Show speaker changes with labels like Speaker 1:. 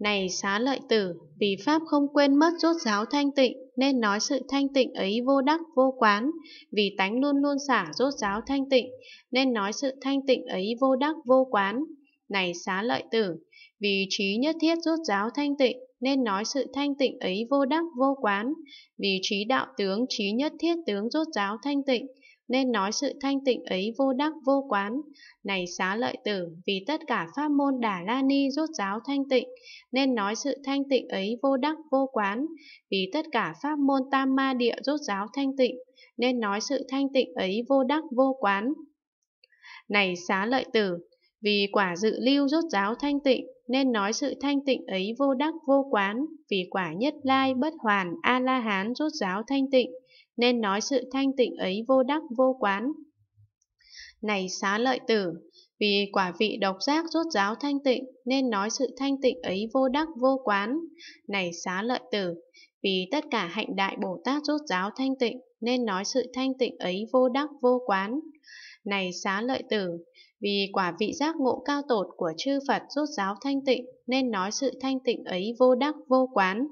Speaker 1: Này xá lợi tử, vì Pháp không quên mất rốt giáo thanh tịnh, nên nói sự thanh tịnh ấy vô đắc vô quán, vì tánh luôn luôn xả rốt giáo thanh tịnh, nên nói sự thanh tịnh ấy vô đắc vô quán. Này xá lợi tử, vì trí nhất thiết rốt giáo thanh tịnh, nên nói sự thanh tịnh ấy vô đắc vô quán, vì trí đạo tướng trí nhất thiết tướng rốt giáo thanh tịnh, nên nói sự thanh tịnh ấy vô đắc vô quán. Này xá lợi tử, vì tất cả pháp môn Đà La Ni rốt giáo thanh tịnh, nên nói sự thanh tịnh ấy vô đắc vô quán. Vì tất cả pháp môn Tam Ma Địa rốt giáo thanh tịnh, nên nói sự thanh tịnh ấy vô đắc vô quán. Này xá lợi tử, vì quả dự lưu rốt giáo thanh tịnh, nên nói sự thanh tịnh ấy vô đắc vô quán, vì quả nhất lai bất hoàn A-la-hán rốt giáo thanh tịnh, nên nói sự thanh tịnh ấy vô đắc vô quán. Này xá lợi tử, vì quả vị độc giác rốt giáo thanh tịnh, nên nói sự thanh tịnh ấy vô đắc vô quán. Này xá lợi tử, vì tất cả hạnh đại Bồ Tát rốt giáo thanh tịnh, nên nói sự thanh tịnh ấy vô đắc vô quán. Này xá lợi tử, vì quả vị giác ngộ cao tột của chư Phật rốt giáo thanh tịnh, nên nói sự thanh tịnh ấy vô đắc vô quán.